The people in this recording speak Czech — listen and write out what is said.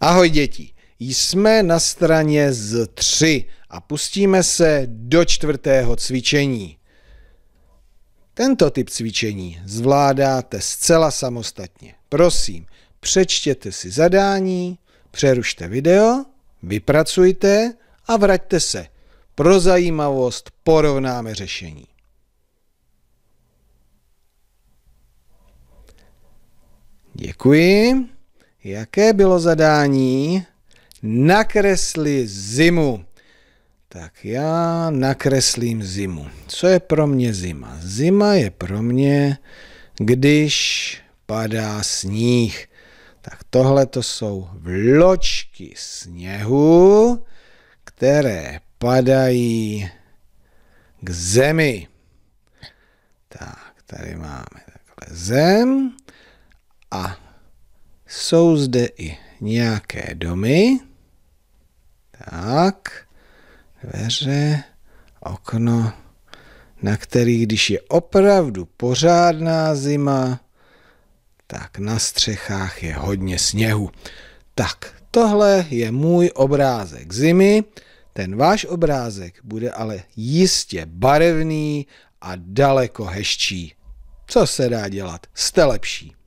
Ahoj děti, jsme na straně z 3 a pustíme se do čtvrtého cvičení. Tento typ cvičení zvládáte zcela samostatně. Prosím, přečtěte si zadání, přerušte video, vypracujte a vraťte se. Pro zajímavost porovnáme řešení. Děkuji. Jaké bylo zadání? Nakresli zimu. Tak já nakreslím zimu. Co je pro mě zima? Zima je pro mě, když padá sníh. Tak tohle to jsou vločky sněhu, které padají k zemi. Tak, tady máme takhle zem jsou zde i nějaké domy. Tak, dveře, okno, na kterých, když je opravdu pořádná zima, tak na střechách je hodně sněhu. Tak, tohle je můj obrázek zimy. Ten váš obrázek bude ale jistě barevný a daleko hezčí. Co se dá dělat? Jste lepší.